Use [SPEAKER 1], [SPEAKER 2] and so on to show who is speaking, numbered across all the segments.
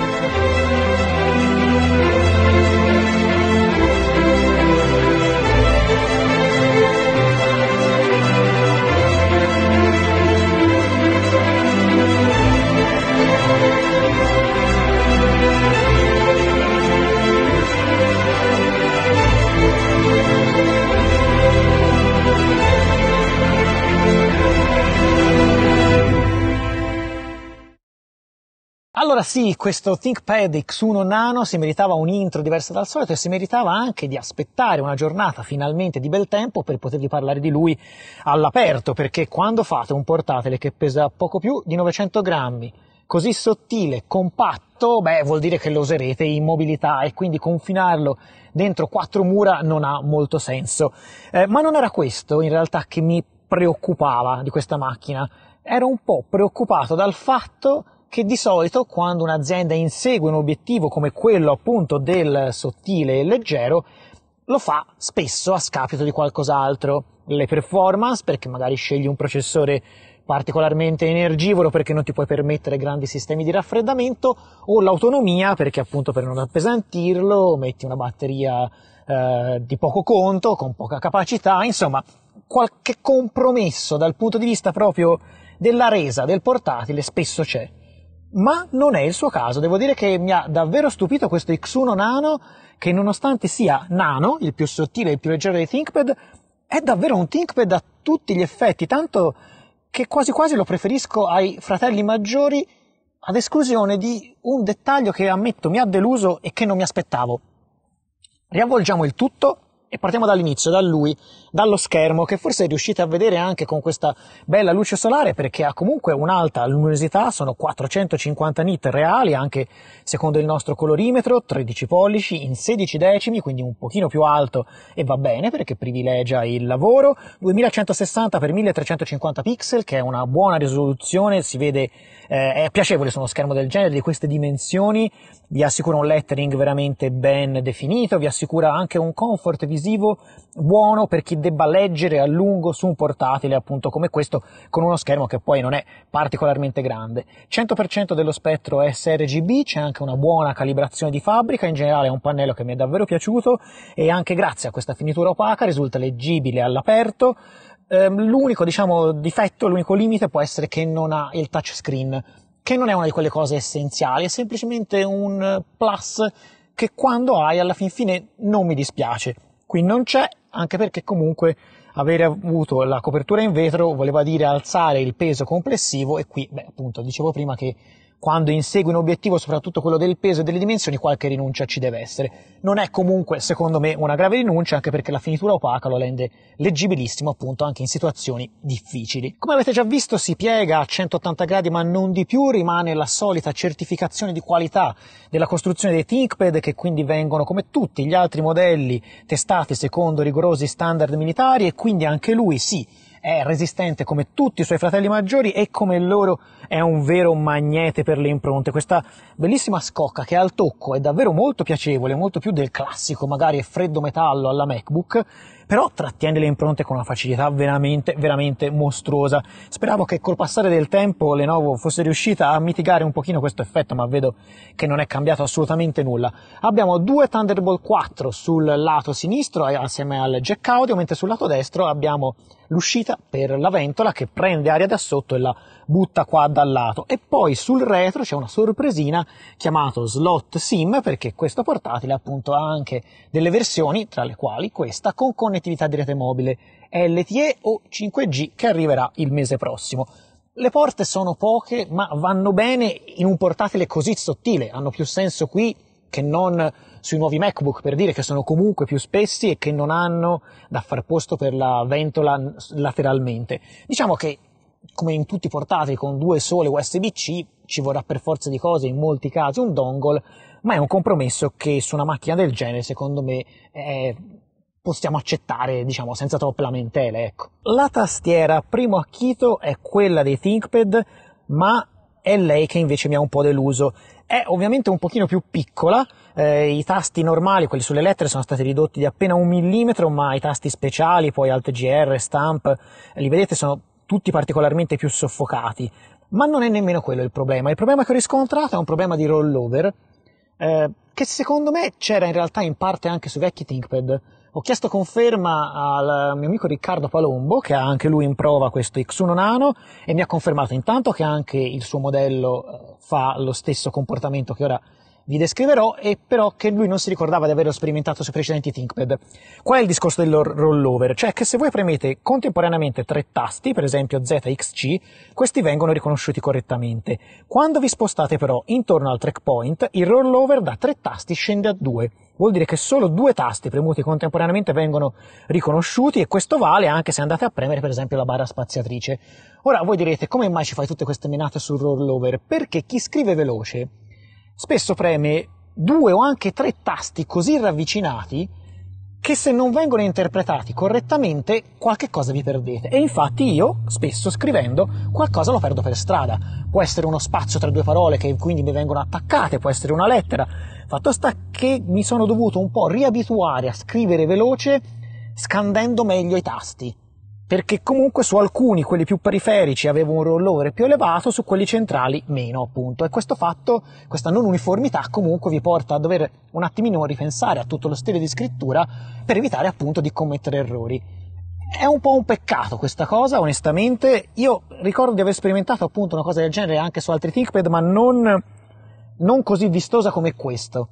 [SPEAKER 1] Thank you. Allora sì, questo ThinkPad X1 Nano si meritava un intro diverso dal solito e si meritava anche di aspettare una giornata finalmente di bel tempo per potervi parlare di lui all'aperto, perché quando fate un portatile che pesa poco più di 900 grammi, così sottile, compatto, beh, vuol dire che lo userete in mobilità e quindi confinarlo dentro quattro mura non ha molto senso. Eh, ma non era questo in realtà che mi preoccupava di questa macchina, ero un po' preoccupato dal fatto che che di solito quando un'azienda insegue un obiettivo come quello appunto del sottile e leggero, lo fa spesso a scapito di qualcos'altro. Le performance, perché magari scegli un processore particolarmente energivoro perché non ti puoi permettere grandi sistemi di raffreddamento, o l'autonomia perché appunto per non appesantirlo metti una batteria eh, di poco conto, con poca capacità, insomma qualche compromesso dal punto di vista proprio della resa del portatile spesso c'è ma non è il suo caso. Devo dire che mi ha davvero stupito questo X1 Nano che nonostante sia nano, il più sottile e il più leggero dei ThinkPad, è davvero un ThinkPad a tutti gli effetti, tanto che quasi quasi lo preferisco ai fratelli maggiori ad esclusione di un dettaglio che ammetto mi ha deluso e che non mi aspettavo. Riavvolgiamo il tutto e partiamo dall'inizio, da lui, dallo schermo che forse riuscite a vedere anche con questa bella luce solare perché ha comunque un'alta luminosità, sono 450 nit reali anche secondo il nostro colorimetro, 13 pollici in 16 decimi, quindi un pochino più alto e va bene perché privilegia il lavoro, 2160 x 1350 pixel che è una buona risoluzione, si vede, eh, è piacevole su uno schermo del genere di queste dimensioni, vi assicura un lettering veramente ben definito, vi assicura anche un comfort visivo visivo buono per chi debba leggere a lungo su un portatile, appunto come questo, con uno schermo che poi non è particolarmente grande. 100% dello spettro è sRGB, c'è anche una buona calibrazione di fabbrica, in generale è un pannello che mi è davvero piaciuto e anche grazie a questa finitura opaca risulta leggibile all'aperto. Ehm, l'unico diciamo, difetto, l'unico limite può essere che non ha il touchscreen che non è una di quelle cose essenziali, è semplicemente un plus che quando hai alla fin fine non mi dispiace. Qui non c'è, anche perché comunque avere avuto la copertura in vetro voleva dire alzare il peso complessivo e qui, beh, appunto, dicevo prima che quando insegui un obiettivo, soprattutto quello del peso e delle dimensioni, qualche rinuncia ci deve essere. Non è comunque, secondo me, una grave rinuncia, anche perché la finitura opaca lo rende leggibilissimo appunto anche in situazioni difficili. Come avete già visto si piega a 180 gradi ma non di più, rimane la solita certificazione di qualità della costruzione dei ThinkPad che quindi vengono come tutti gli altri modelli testati secondo rigorosi standard militari e quindi anche lui sì è resistente come tutti i suoi fratelli maggiori e come loro è un vero magnete per le impronte. Questa bellissima scocca che al tocco è davvero molto piacevole, molto più del classico, magari freddo metallo alla MacBook, però trattiene le impronte con una facilità veramente, veramente mostruosa. Speravo che col passare del tempo Lenovo fosse riuscita a mitigare un pochino questo effetto, ma vedo che non è cambiato assolutamente nulla. Abbiamo due Thunderbolt 4 sul lato sinistro eh, assieme al jack audio, mentre sul lato destro abbiamo l'uscita per la ventola che prende aria da sotto e la butta qua dal lato e poi sul retro c'è una sorpresina chiamato slot sim perché questo portatile appunto ha anche delle versioni tra le quali questa con connessione connettività di rete mobile, LTE o 5G che arriverà il mese prossimo. Le porte sono poche, ma vanno bene in un portatile così sottile, hanno più senso qui che non sui nuovi MacBook per dire che sono comunque più spessi e che non hanno da far posto per la ventola lateralmente. Diciamo che come in tutti i portatili con due sole USB-C ci vorrà per forza di cose in molti casi un dongle, ma è un compromesso che su una macchina del genere secondo me è possiamo accettare, diciamo, senza troppe lamentele, ecco. La tastiera primo acchito è quella dei ThinkPad, ma è lei che invece mi ha un po' deluso. È ovviamente un pochino più piccola, eh, i tasti normali, quelli sulle lettere, sono stati ridotti di appena un millimetro, ma i tasti speciali, poi Alt GR, Stamp, li vedete sono tutti particolarmente più soffocati. Ma non è nemmeno quello il problema. Il problema che ho riscontrato è un problema di rollover, eh, che secondo me c'era in realtà in parte anche su vecchi ThinkPad ho chiesto conferma al mio amico Riccardo Palombo, che ha anche lui in prova questo X1 Nano, e mi ha confermato intanto che anche il suo modello eh, fa lo stesso comportamento che ora vi descriverò, e però che lui non si ricordava di averlo sperimentato sui precedenti ThinkPad. Qual è il discorso del rollover? Cioè che se voi premete contemporaneamente tre tasti, per esempio ZXC, questi vengono riconosciuti correttamente. Quando vi spostate però intorno al track il rollover da tre tasti scende a due Vuol dire che solo due tasti premuti contemporaneamente vengono riconosciuti e questo vale anche se andate a premere per esempio la barra spaziatrice. Ora voi direte come mai ci fai tutte queste minate sul rollover? Perché chi scrive veloce spesso preme due o anche tre tasti così ravvicinati che se non vengono interpretati correttamente qualche cosa vi perdete. E infatti io, spesso scrivendo, qualcosa lo perdo per strada. Può essere uno spazio tra due parole che quindi mi vengono attaccate, può essere una lettera. Fatto sta che mi sono dovuto un po' riabituare a scrivere veloce scandendo meglio i tasti, perché comunque su alcuni, quelli più periferici, avevo un rollover più elevato, su quelli centrali meno, appunto. E questo fatto, questa non uniformità, comunque vi porta a dover un attimino ripensare a tutto lo stile di scrittura per evitare appunto di commettere errori. È un po' un peccato questa cosa, onestamente. Io ricordo di aver sperimentato appunto una cosa del genere anche su altri ThinkPad, ma non non così vistosa come questo.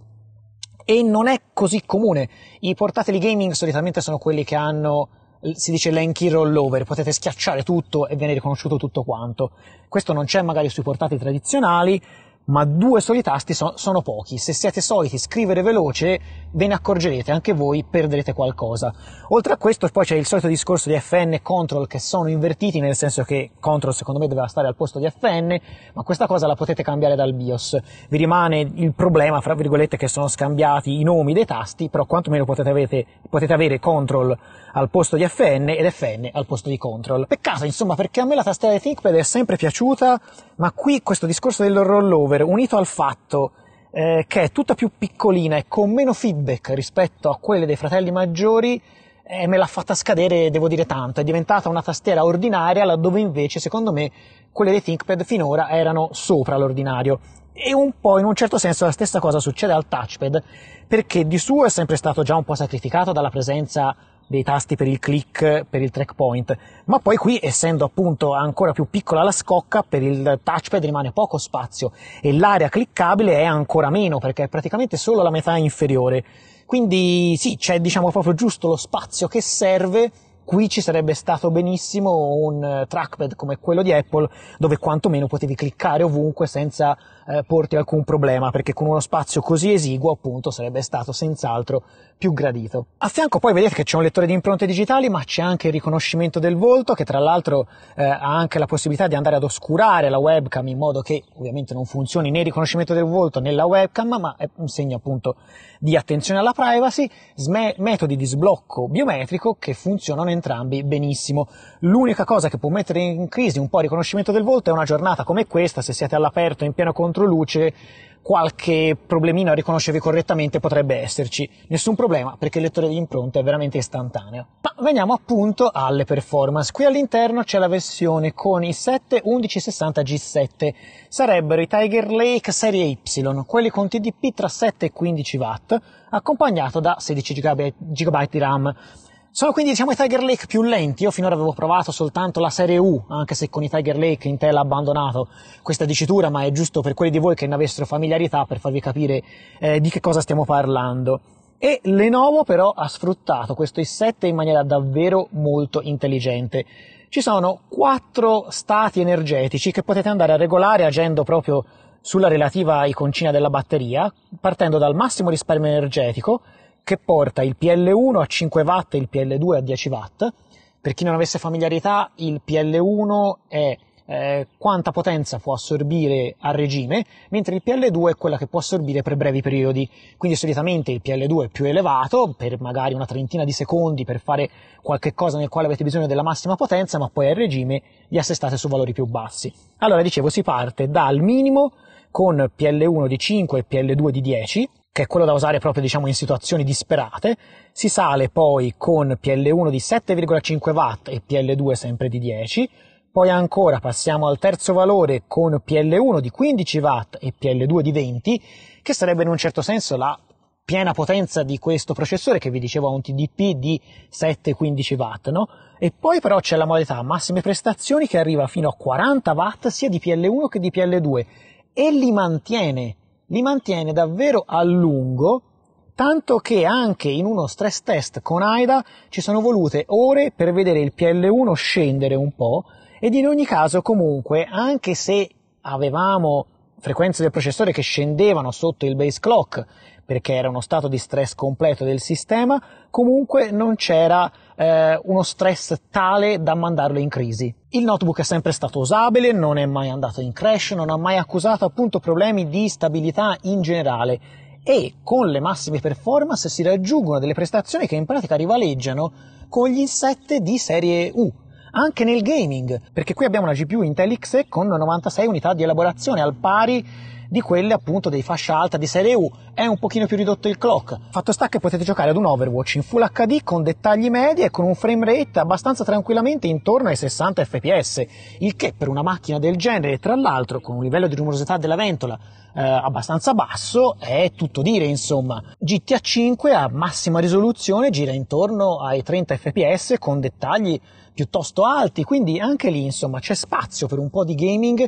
[SPEAKER 1] E non è così comune. I portatili gaming solitamente sono quelli che hanno si dice lanky rollover, potete schiacciare tutto e viene riconosciuto tutto quanto. Questo non c'è magari sui portatili tradizionali, ma due soli tasti so- sono pochi. Se siete soliti scrivere veloce, ve ne accorgerete, anche voi perderete qualcosa. Oltre a questo, poi c'è il solito discorso di FN e Control che sono invertiti, nel senso che Control secondo me doveva stare al posto di FN, ma questa cosa la potete cambiare dal BIOS. Vi rimane il problema, fra virgolette, che sono scambiati i nomi dei tasti, però quantomeno potete, avete, potete avere Control al posto di FN ed FN al posto di Control. Peccato, insomma, perché a me la tastiera di ThinkPad è sempre piaciuta, ma qui questo discorso del rollover youtuber, unito al fatto eh, che è tutta più piccolina e con meno feedback rispetto a quelle dei fratelli maggiori, eh, me l'ha fatta scadere, devo dire tanto. È diventata una tastiera ordinaria, laddove invece, secondo me, quelle dei ThinkPad finora erano sopra l'ordinario. E un po', in un certo senso, la stessa cosa succede al touchpad, perché di suo è sempre stato già un po' sacrificato dalla presenza dei tasti per il click, per il track point, ma poi qui essendo appunto ancora più piccola la scocca, per il touchpad rimane poco spazio e l'area cliccabile è ancora meno perché è praticamente solo la metà inferiore. Quindi sì, c'è diciamo proprio giusto lo spazio che serve. Qui ci sarebbe stato benissimo un trackpad come quello di Apple, dove quantomeno potevi cliccare ovunque senza eh, porti alcun problema, perché con uno spazio così esiguo appunto sarebbe stato senz'altro più gradito. A fianco poi vedete che c'è un lettore di impronte digitali, ma c'è anche il riconoscimento del volto, che tra l'altro eh, ha anche la possibilità di andare ad oscurare la webcam in modo che ovviamente non funzioni né il riconoscimento del volto né la webcam, ma è un segno appunto di attenzione alla privacy, Sme- metodi di sblocco biometrico che funzionano entrambi benissimo. L'unica cosa che può mettere in crisi un po' il riconoscimento del volto è una giornata come questa, se siete all'aperto in pieno controllo controluce qualche problemino a riconoscervi correttamente potrebbe esserci. Nessun problema perché il lettore di impronte è veramente istantaneo. Ma veniamo appunto alle performance. Qui all'interno c'è la versione con i 7 1160 G7. Sarebbero i Tiger Lake serie Y, quelli con TDP tra 7 e 15 W, accompagnato da 16 GB di RAM. Sono quindi diciamo i Tiger Lake più lenti, io finora avevo provato soltanto la serie U, anche se con i Tiger Lake in tela abbandonato questa dicitura, ma è giusto per quelli di voi che ne avessero familiarità per farvi capire eh, di che cosa stiamo parlando. E Lenovo però ha sfruttato questo i7 in maniera davvero molto intelligente. Ci sono quattro stati energetici che potete andare a regolare agendo proprio sulla relativa iconcina della batteria, partendo dal massimo risparmio energetico, che porta il PL1 a 5 watt e il PL2 a 10 watt. Per chi non avesse familiarità, il PL1 è eh, quanta potenza può assorbire a regime, mentre il PL2 è quella che può assorbire per brevi periodi. Quindi solitamente il PL2 è più elevato, per magari una trentina di secondi, per fare qualche cosa nel quale avete bisogno della massima potenza, ma poi a regime li assestate su valori più bassi. Allora, dicevo, si parte dal minimo con PL1 di 5 e PL2 di 10, che è quello da usare proprio diciamo in situazioni disperate, si sale poi con PL1 di 7,5 watt e PL2 sempre di 10, poi ancora passiamo al terzo valore con PL1 di 15 watt e PL2 di 20, che sarebbe in un certo senso la piena potenza di questo processore che vi dicevo ha un TDP di 7-15 watt, no? E poi però c'è la modalità massime prestazioni che arriva fino a 40 watt sia di PL1 che di PL2 e li mantiene li mantiene davvero a lungo, tanto che anche in uno stress test con AIDA ci sono volute ore per vedere il PL1 scendere un po' ed in ogni caso comunque, anche se avevamo frequenze del processore che scendevano sotto il base clock perché era uno stato di stress completo del sistema, comunque non c'era eh, uno stress tale da mandarlo in crisi. Il notebook è sempre stato usabile, non è mai andato in crash, non ha mai accusato appunto problemi di stabilità in generale e con le massime performance si raggiungono delle prestazioni che in pratica rivaleggiano con gli i7 di serie U, anche nel gaming, perché qui abbiamo una GPU Intel X con 96 unità di elaborazione al pari di quelle appunto dei fascia alta di serie U, è un pochino più ridotto il clock. Fatto sta che potete giocare ad un Overwatch in Full HD con dettagli medi e con un frame rate abbastanza tranquillamente intorno ai 60 fps, il che per una macchina del genere, tra l'altro con un livello di rumorosità della ventola eh, abbastanza basso, è tutto dire insomma. GTA 5 a massima risoluzione gira intorno ai 30 fps con dettagli piuttosto alti, quindi anche lì insomma c'è spazio per un po' di gaming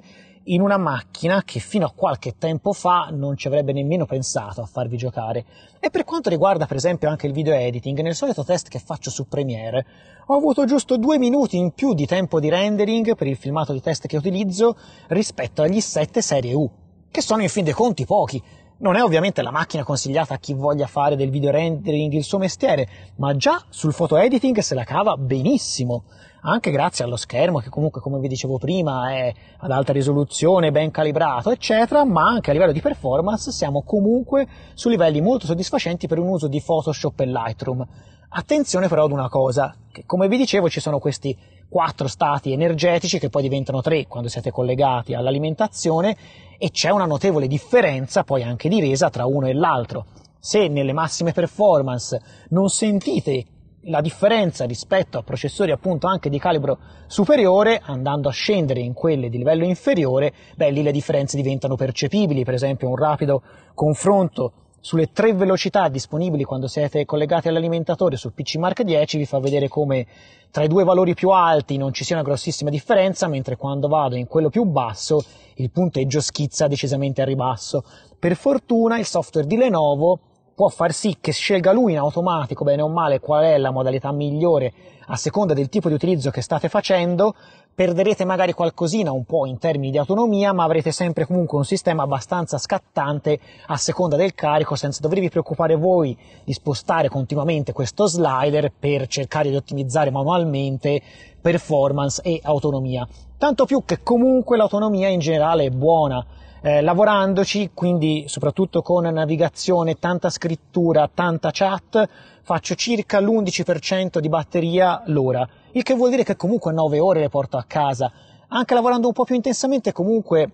[SPEAKER 1] in una macchina che fino a qualche tempo fa non ci avrebbe nemmeno pensato a farvi giocare. E per quanto riguarda per esempio anche il video editing, nel solito test che faccio su Premiere ho avuto giusto due minuti in più di tempo di rendering per il filmato di test che utilizzo rispetto agli 7 serie U, che sono in fin dei conti pochi, non è ovviamente la macchina consigliata a chi voglia fare del video rendering il suo mestiere, ma già sul photo editing se la cava benissimo, anche grazie allo schermo che comunque come vi dicevo prima è ad alta risoluzione, ben calibrato, eccetera, ma anche a livello di performance siamo comunque su livelli molto soddisfacenti per un uso di Photoshop e Lightroom. Attenzione però ad una cosa, che come vi dicevo ci sono questi quattro stati energetici che poi diventano tre quando siete collegati all'alimentazione e c'è una notevole differenza poi anche di resa tra uno e l'altro. Se nelle massime performance non sentite la differenza rispetto a processori appunto anche di calibro superiore, andando a scendere in quelle di livello inferiore, beh lì le differenze diventano percepibili, per esempio un rapido confronto sulle tre velocità disponibili quando siete collegati all'alimentatore sul PC Mark 10 vi fa vedere come tra i due valori più alti non ci sia una grossissima differenza, mentre quando vado in quello più basso il punteggio schizza decisamente a ribasso. Per fortuna il software di Lenovo può far sì che scelga lui in automatico, bene o male, qual è la modalità migliore a seconda del tipo di utilizzo che state facendo, perderete magari qualcosina un po' in termini di autonomia, ma avrete sempre comunque un sistema abbastanza scattante a seconda del carico, senza dovervi preoccupare voi di spostare continuamente questo slider per cercare di ottimizzare manualmente performance e autonomia. Tanto più che comunque l'autonomia in generale è buona eh, lavorandoci, quindi soprattutto con navigazione, tanta scrittura, tanta chat, faccio circa l'11% di batteria l'ora, il che vuol dire che comunque 9 ore le porto a casa. Anche lavorando un po' più intensamente, comunque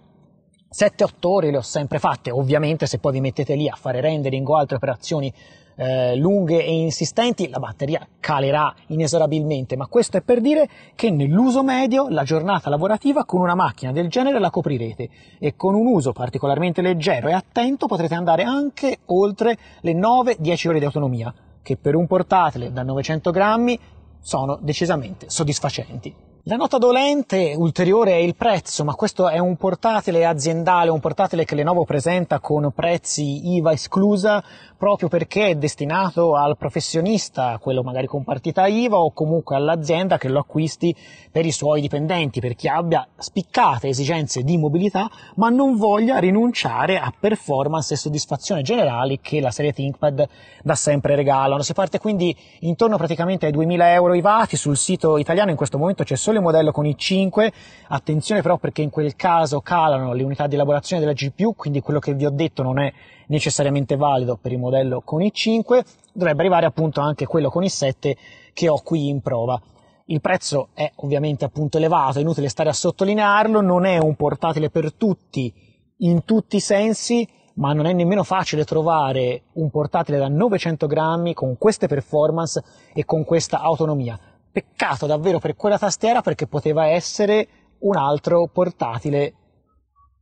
[SPEAKER 1] 7-8 ore le ho sempre fatte. Ovviamente, se poi vi mettete lì a fare rendering o altre operazioni eh, lunghe e insistenti, la batteria calerà inesorabilmente, ma questo è per dire che nell'uso medio la giornata lavorativa con una macchina del genere la coprirete e con un uso particolarmente leggero e attento potrete andare anche oltre le 9-10 ore di autonomia, che per un portatile da 900 grammi sono decisamente soddisfacenti. La nota dolente ulteriore è il prezzo, ma questo è un portatile aziendale, un portatile che Lenovo presenta con prezzi IVA esclusa proprio perché è destinato al professionista, quello magari con partita IVA o comunque all'azienda che lo acquisti per i suoi dipendenti, per chi abbia spiccate esigenze di mobilità ma non voglia rinunciare a performance e soddisfazione generali che la serie ThinkPad da sempre regalano. Si parte quindi intorno praticamente ai 2000 euro IVAti, sul sito italiano in questo momento c'è solo solo il modello con i 5, attenzione però perché in quel caso calano le unità di elaborazione della GPU, quindi quello che vi ho detto non è necessariamente valido per il modello con i 5, dovrebbe arrivare appunto anche quello con i 7 che ho qui in prova. Il prezzo è ovviamente appunto elevato, è inutile stare a sottolinearlo, non è un portatile per tutti in tutti i sensi, ma non è nemmeno facile trovare un portatile da 900 grammi con queste performance e con questa autonomia. Peccato davvero per quella tastiera perché poteva essere un altro portatile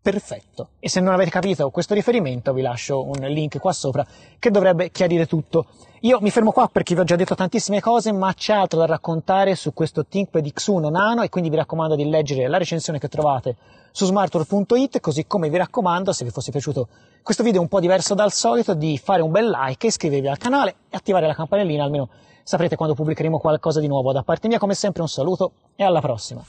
[SPEAKER 1] perfetto. E se non avete capito questo riferimento, vi lascio un link qua sopra che dovrebbe chiarire tutto. Io mi fermo qua perché vi ho già detto tantissime cose, ma c'è altro da raccontare su questo ThinkPad X1 Nano e quindi vi raccomando di leggere la recensione che trovate su smartword.it, così come vi raccomando, se vi fosse piaciuto questo video un po' diverso dal solito, di fare un bel like, iscrivervi al canale e attivare la campanellina almeno saprete quando pubblicheremo qualcosa di nuovo. Da parte mia, come sempre, un saluto e alla prossima.